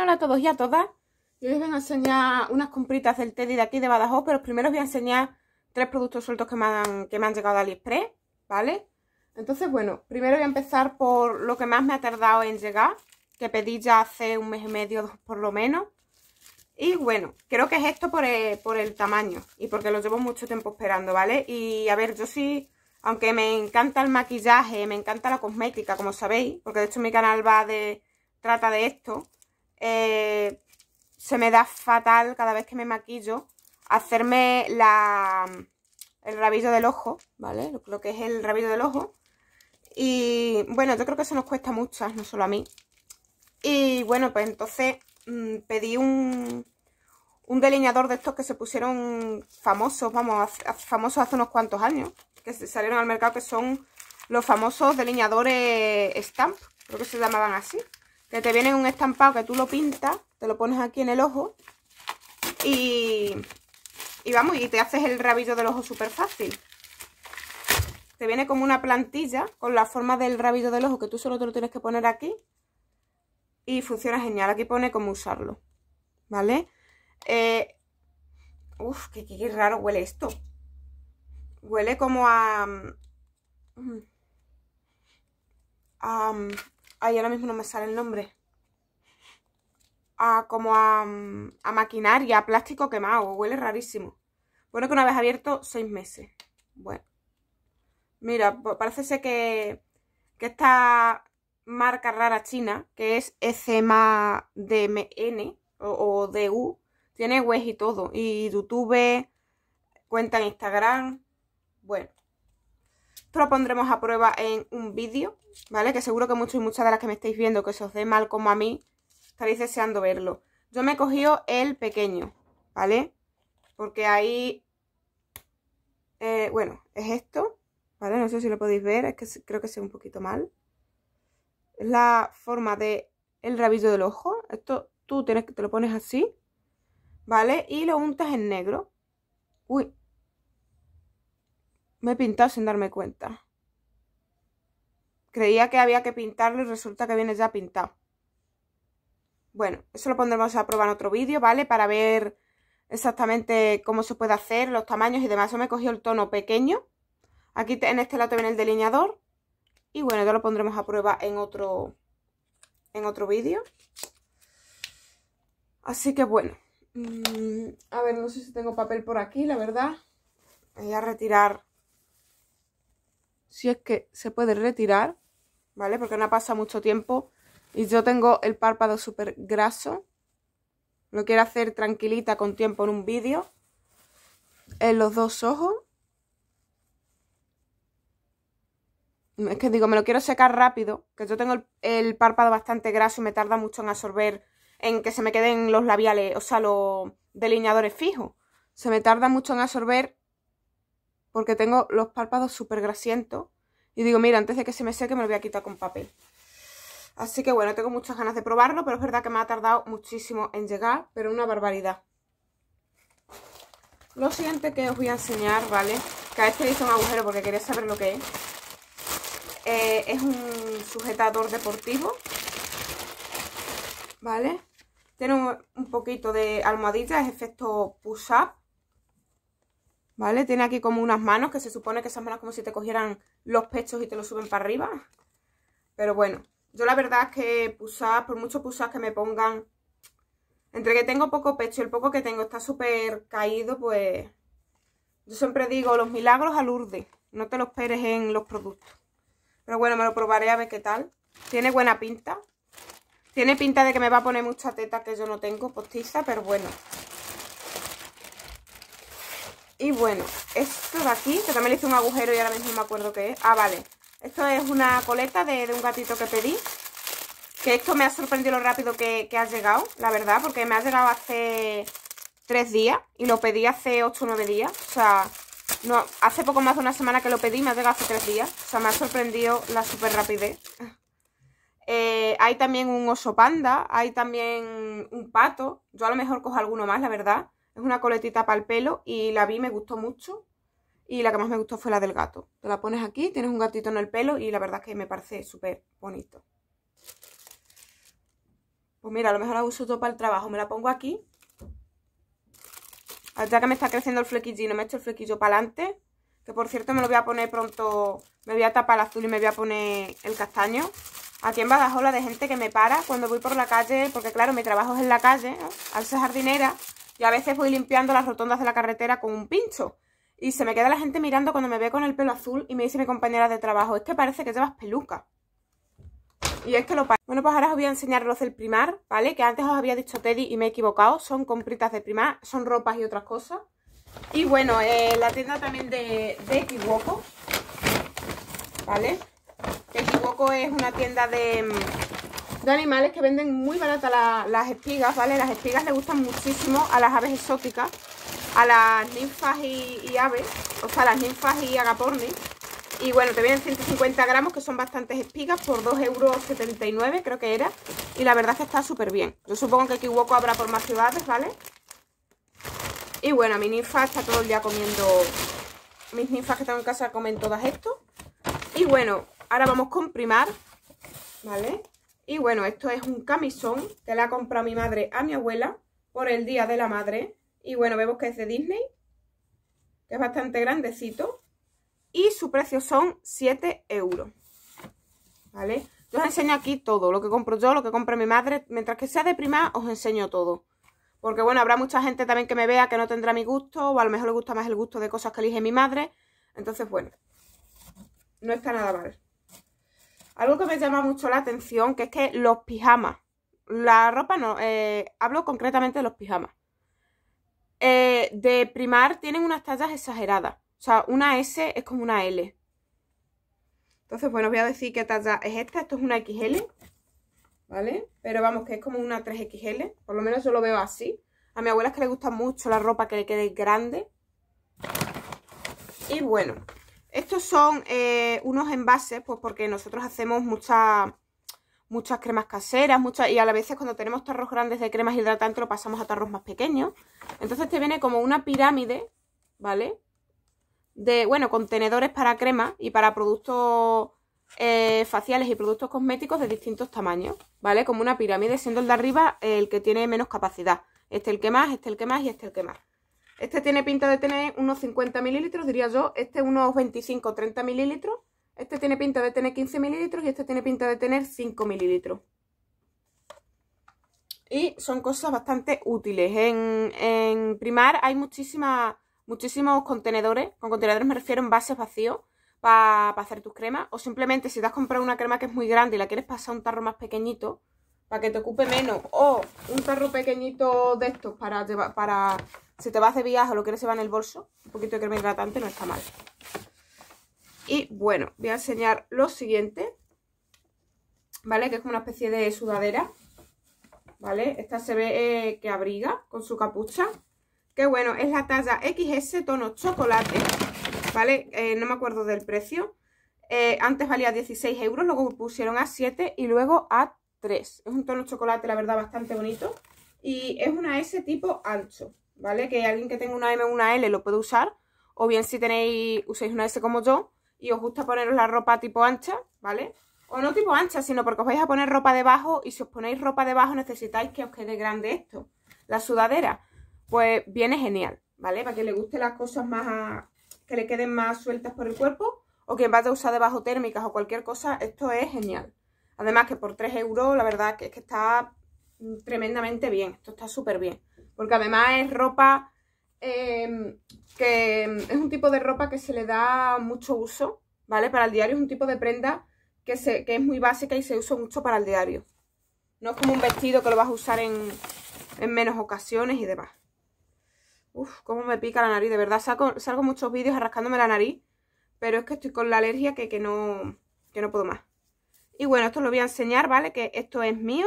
hola a todos y a todas. Hoy les voy a enseñar unas compritas del Teddy de aquí de Badajoz, pero primero os voy a enseñar tres productos sueltos que me han, llegado de AliExpress, ¿vale? Entonces, bueno, primero voy a empezar por lo que más me ha tardado en llegar, que pedí ya hace un mes y medio, por lo menos. Y bueno, creo que es esto por el, tamaño y porque lo llevo mucho tiempo esperando, ¿vale? Y a ver, yo sí aunque me encanta el maquillaje, me encanta la cosmética, como sabéis, porque de hecho mi canal va de trata de esto, eh, se me da fatal cada vez que me maquillo hacerme la, el rabillo del ojo, ¿vale? Lo que es el rabillo del ojo. Y bueno, yo creo que eso nos cuesta mucho, no solo a mí. Y bueno, pues entonces mm, pedí un, un delineador de estos que se pusieron famosos, vamos, famosos hace unos cuantos años, que salieron al mercado, que son los famosos delineadores stamp, creo que se llamaban así que te viene un estampado que tú lo pintas, te lo pones aquí en el ojo y, y vamos, y te haces el rabillo del ojo súper fácil. Te viene como una plantilla con la forma del rabillo del ojo que tú solo te lo tienes que poner aquí y funciona genial. Aquí pone cómo usarlo, ¿vale? Eh, uf, qué, raro huele esto. Huele como a... Mm, a... Mm, Ay, ahora mismo no me sale el nombre. Ah, como a, mm, a maquinaria, a plástico quemado. Huele rarísimo. Bueno, que una vez abierto, seis meses. Bueno. Mira, parece ser que, esta marca rara china, que es ECMADMN DMN o, o DU, tiene web y todo. Y YouTube, cuenta en Instagram. Bueno. Esto lo pondremos a prueba en un vídeo ¿vale? Que seguro que muchos y muchas de las que me estáis viendo que se os dé mal como a mí, estaréis deseando verlo. Yo me he cogido el pequeño, ¿vale? Porque ahí, eh, bueno, es esto, ¿vale? No sé si lo podéis ver, es que creo que se ve un poquito mal. Es la forma de el rabillo del ojo. Esto tú tienes que te lo pones así, ¿vale? Y lo untas en negro. Uy, me he pintado sin darme cuenta. Creía que había que pintarlo y resulta que viene ya pintado. Bueno, eso lo pondremos a prueba en otro vídeo, ¿vale? Para ver exactamente cómo se puede hacer, los tamaños y demás. Yo me he cogido el tono pequeño. Aquí en este lado viene el delineador. Y bueno, ya lo pondremos a prueba en otro, en otro vídeo. Así que bueno. Mm, a ver, no sé si tengo papel por aquí, la verdad. Voy a retirar si es que se puede retirar, ¿vale? Porque no ha pasado mucho tiempo y yo tengo el párpado súper graso. Lo quiero hacer tranquilita con tiempo en un vídeo. En los dos ojos. Es que digo, me lo quiero secar rápido, que yo tengo el, el párpado bastante graso y me tarda mucho en absorber, en que se me queden los labiales, o sea, los delineadores fijos. Se me tarda mucho en absorber porque tengo los párpados súper grasientos. Y digo, mira, antes de que se me seque me lo voy a quitar con papel. Así que bueno, tengo muchas ganas de probarlo, pero es verdad que me ha tardado muchísimo en llegar, pero una barbaridad. Lo siguiente que os voy a enseñar, ¿vale? Que a este le hice un agujero porque quería saber lo que es. Eh, es un sujetador deportivo, ¿vale? Tiene un, un poquito de almohadilla, es efecto push-up. ¿Vale? Tiene aquí como unas manos, que se supone que esas manos como si te cogieran los pechos y te los suben para arriba. Pero bueno, yo la verdad es que pusas, por mucho pusas que me pongan, entre que tengo poco pecho y el poco que tengo está súper caído, pues... Yo siempre digo, los milagros al urde, no te los peres en los productos. Pero bueno, me lo probaré a ver qué tal. Tiene buena pinta. Tiene pinta de que me va a poner mucha teta que yo no tengo, postiza, pero bueno. Y bueno, esto de aquí, que también le hice un agujero y ahora mismo me acuerdo qué es. Ah, vale. Esto es una coleta de, un gatito que pedí. Que esto me ha sorprendido lo rápido que, ha llegado, la verdad, porque me ha llegado hace tres días y lo pedí hace ocho o nueve días. O sea, no, hace poco más de una semana que lo pedí, me ha llegado hace tres días. O sea, me ha sorprendido la super rapidez. Eh, hay también un oso panda, hay también un pato. Yo a lo mejor cojo alguno más, la verdad. Es una coletita para el pelo y la vi, me gustó mucho. Y la que más me gustó fue la del gato. Te la pones aquí, tienes un gatito en el pelo y la verdad es que me parece súper bonito. Pues mira, a lo mejor la uso todo para el trabajo. Me la pongo aquí. Ya que me está creciendo el flequillo no me he hecho el flequillo para adelante. Que por cierto me lo voy a poner pronto, me voy a tapar el azul y me voy a poner el castaño. Aquí en Badajoz la de gente que me para cuando voy por la calle, porque claro, mi trabajo es en la calle, ¿no? al jardinera. Y a veces voy limpiando las rotondas de la carretera con un pincho. Y se me queda la gente mirando cuando me ve con el pelo azul y me dice mi compañera de trabajo, es que parece que llevas peluca. Y es que lo Bueno, pues ahora os voy a enseñar los del primar, ¿vale? Que antes os había dicho Teddy y me he equivocado. Son compritas de primar, son ropas y otras cosas. Y bueno, eh, la tienda también de, de Equivoco, ¿vale? Equivoco es una tienda de mm, animales que venden muy barata las espigas, ¿vale? Las espigas le gustan muchísimo a las aves exóticas, a las ninfas y, aves, o sea, las ninfas y agapornis. Y bueno, te vienen 150 gramos, que son bastantes espigas, por 2,79 euros creo que era. Y la verdad que está súper bien. Yo supongo que equivoco habrá por más ciudades, ¿vale? Y bueno, mi ninfa está todo el día comiendo... Mis ninfas que tengo en casa comen todas esto. Y bueno, ahora vamos con primar, ¿vale? Y bueno, esto es un camisón que la comprado mi madre a mi abuela por el Día de la Madre. Y bueno, vemos que es de Disney, que es bastante grandecito. Y su precio son 7 euros. ¿Vale? Yo os enseño aquí todo, lo que compro yo, lo que compra mi madre. Mientras que sea de prima, os enseño todo. Porque bueno, habrá mucha gente también que me vea que no tendrá mi gusto, o a lo mejor le gusta más el gusto de cosas que elige mi madre. Entonces, bueno, no está nada mal. Algo que me llama mucho la atención, que es que los pijamas, la ropa no, eh, hablo concretamente de los pijamas. Eh, de primar tienen unas tallas exageradas. O sea, una S es como una L. Entonces, bueno, voy a decir qué talla es esta. Esto es una XL, ¿vale? Pero vamos, que es como una 3XL. Por lo menos yo lo veo así. A mi abuela es que le gusta mucho la ropa que le quede grande. Y bueno, estos son eh, unos envases, pues porque nosotros hacemos muchas muchas cremas caseras, muchas y a la veces cuando tenemos tarros grandes de cremas hidratantes lo pasamos a tarros más pequeños. Entonces te viene como una pirámide, ¿vale? De, bueno, contenedores para crema y para productos eh, faciales y productos cosméticos de distintos tamaños, ¿vale? Como una pirámide, siendo el de arriba el que tiene menos capacidad. Este el que más, este el que más y este el que más. Este tiene pinta de tener unos 50 mililitros, diría yo. Este unos 25 30 mililitros. Este tiene pinta de tener 15 mililitros y este tiene pinta de tener 5 mililitros. Y son cosas bastante útiles. En, Primar hay muchísimos contenedores. Con contenedores me refiero en bases vacíos para hacer tus cremas. O simplemente si te has comprado una crema que es muy grande y la quieres pasar a un tarro más pequeñito para que te ocupe menos. O un tarro pequeñito de estos para, llevar, para si te va de viaje o lo que no se va en el bolso, un poquito de crema hidratante no está mal. Y bueno, voy a enseñar lo siguiente, ¿vale? Que es como una especie de sudadera, ¿vale? Esta se ve eh, que abriga con su capucha, que bueno, es la talla XS tono chocolate, ¿vale? Eh, no me acuerdo del precio. Eh, antes valía 16 euros, luego pusieron a 7 y luego a 3. Es un tono chocolate, la verdad, bastante bonito. Y es una S tipo ancho, ¿vale? Que alguien que tenga una M o una L lo puede usar, o bien si tenéis, uséis una S como yo y os gusta poneros la ropa tipo ancha, ¿vale? O no tipo ancha, sino porque os vais a poner ropa debajo y si os ponéis ropa debajo necesitáis que os quede grande esto, la sudadera. Pues viene genial, ¿vale? Para que le guste las cosas más, que le queden más sueltas por el cuerpo o quien vaya a usar debajo térmicas o cualquier cosa, esto es genial. Además que por 3 euros la verdad que es que está tremendamente bien, esto está súper bien porque además es ropa em, que es un tipo de ropa que se le da mucho uso, ¿vale? Para el diario es un tipo de prenda que, se, es muy básica y se usa mucho para el diario. No es como un vestido que lo vas a usar en, menos ocasiones y demás. Uf, cómo me pica la nariz, de verdad. Salgo, muchos vídeos arrascándome la nariz, pero es que estoy con la alergia que, que, no, que no puedo más. Y bueno, esto lo voy a enseñar, ¿vale? Que esto es mío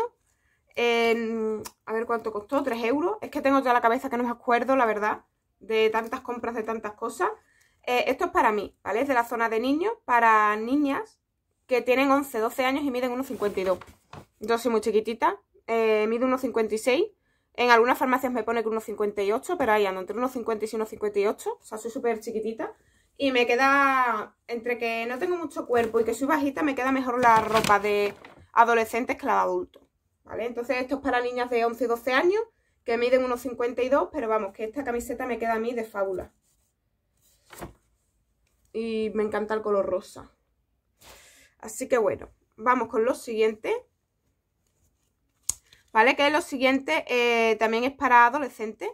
a ver cuánto costó, 3 euros. Es que tengo ya la cabeza que no me acuerdo, la verdad, de tantas compras, de tantas cosas. Eh, esto es para mí, ¿vale? Es de la zona de niños, para niñas que tienen 11, 12 años y miden 1,52. Yo soy muy chiquitita, Mide eh, mido 1,56. En algunas farmacias me pone que 1,58, pero ahí ando entre 1,50 y 1,58. O sea, soy súper chiquitita. Y me queda, entre que no tengo mucho cuerpo y que soy bajita, me queda mejor la ropa de adolescentes que la de adultos. ¿vale? Entonces esto es para niñas de 11 y 12 años que miden unos 52, pero vamos, que esta camiseta me queda a mí de fábula. Y me encanta el color rosa. Así que bueno, vamos con lo siguiente. ¿Vale? Que lo siguiente eh, también es para adolescentes.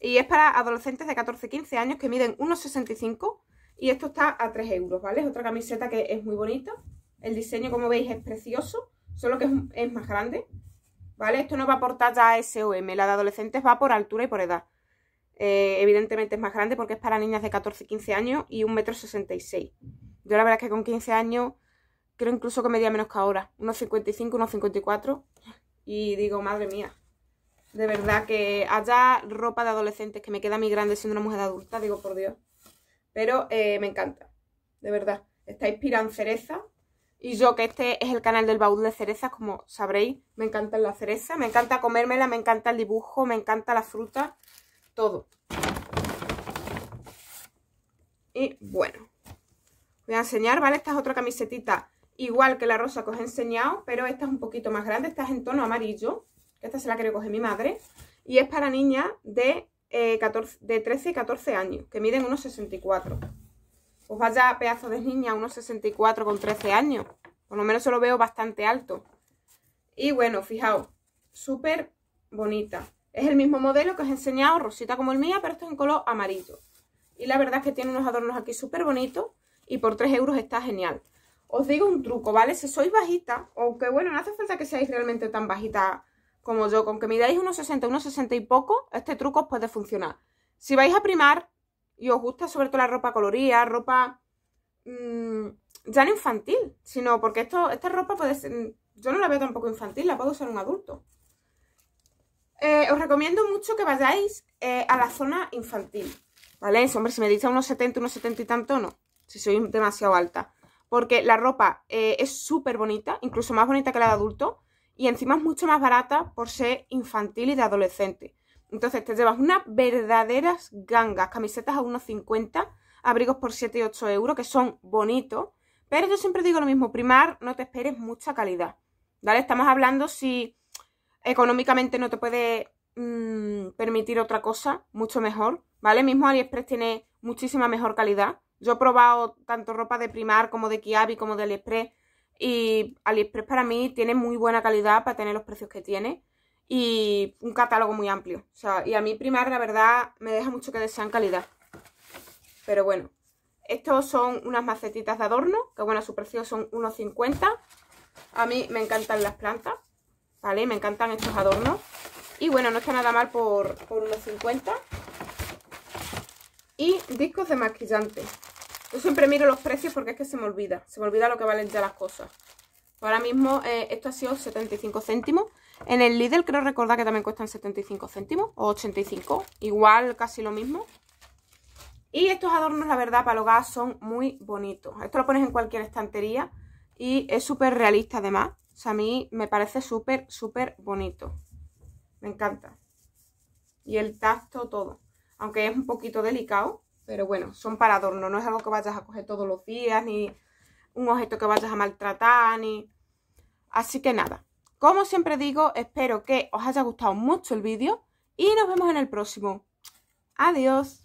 Y es para adolescentes de 14-15 años que miden 1,65. Y esto está a 3 euros, ¿vale? Es otra camiseta que es muy bonita. El diseño, como veis, es precioso solo que es, más grande, ¿vale? Esto no va por talla SOM, la de adolescentes va por altura y por edad. Eh, evidentemente es más grande porque es para niñas de 14, 15 años y 1,66 m. Yo la verdad es que con 15 años creo incluso que medía menos que ahora, unos 55, Y digo, madre mía, de verdad que haya ropa de adolescentes que me queda muy grande siendo una mujer adulta, digo, por Dios. Pero eh, me encanta, de verdad. Está inspirada cereza, y yo que este es el canal del baúl de cerezas, como sabréis, me encantan las cerezas, me encanta comérmela, me encanta el dibujo, me encanta la fruta, todo. Y bueno, voy a enseñar, ¿vale? Esta es otra camisetita igual que la rosa que os he enseñado, pero esta es un poquito más grande, esta es en tono amarillo, esta se la quería coger mi madre, y es para niñas de, eh, de 13 y 14 años, que miden unos 64 os pues vaya pedazo de niña, unos 64 con 13 años. Por lo menos se lo veo bastante alto. Y bueno, fijaos, súper bonita. Es el mismo modelo que os he enseñado, rosita como el mía, pero esto es en color amarillo. Y la verdad es que tiene unos adornos aquí súper bonitos y por 3 euros está genial. Os digo un truco, ¿vale? Si sois bajita, aunque bueno, no hace falta que seáis realmente tan bajita como yo, con que midáis unos 60, unos 60 y poco, este truco os puede funcionar. Si vais a primar, y os gusta sobre todo la ropa colorida, ropa mm, ya no infantil, sino porque esto, esta ropa puede ser, yo no la veo tampoco infantil, la puedo usar un adulto. Eh, os recomiendo mucho que vayáis eh, a la zona infantil, ¿vale? Hombre, si me dice unos 70, unos 70 y tanto, no, si soy demasiado alta. Porque la ropa eh, es súper bonita, incluso más bonita que la de adulto, y encima es mucho más barata por ser infantil y de adolescente. Entonces te llevas unas verdaderas gangas, camisetas a unos 1,50, abrigos por 7 y 8 euros, que son bonitos. Pero yo siempre digo lo mismo, primar, no te esperes mucha calidad. ¿Vale? Estamos hablando si económicamente no te puede mm, permitir otra cosa, mucho mejor. ¿Vale? Mismo AliExpress tiene muchísima mejor calidad. Yo he probado tanto ropa de primar como de Kiabi como de AliExpress. Y AliExpress para mí tiene muy buena calidad para tener los precios que tiene y un catálogo muy amplio. O sea, y a mí Primar, la verdad, me deja mucho que desear calidad. Pero bueno, estos son unas macetitas de adorno, que bueno, su precio son 1,50. A mí me encantan las plantas, ¿vale? Me encantan estos adornos. Y bueno, no está nada mal por, unos 1,50. Y discos de maquillante. Yo siempre miro los precios porque es que se me olvida. Se me olvida lo que valen ya las cosas. Ahora mismo eh, esto ha sido 75 céntimos. En el Lidl creo recordar que también cuestan 75 céntimos o 85, igual casi lo mismo. Y estos adornos, la verdad, para el hogar son muy bonitos. Esto lo pones en cualquier estantería y es súper realista además. O sea, a mí me parece súper, súper bonito. Me encanta. Y el tacto, todo. Aunque es un poquito delicado, pero bueno, son para adorno. No es algo que vayas a coger todos los días, ni un objeto que vayas a maltratar, ni... Así que nada, como siempre digo, espero que os haya gustado mucho el vídeo y nos vemos en el próximo. Adiós.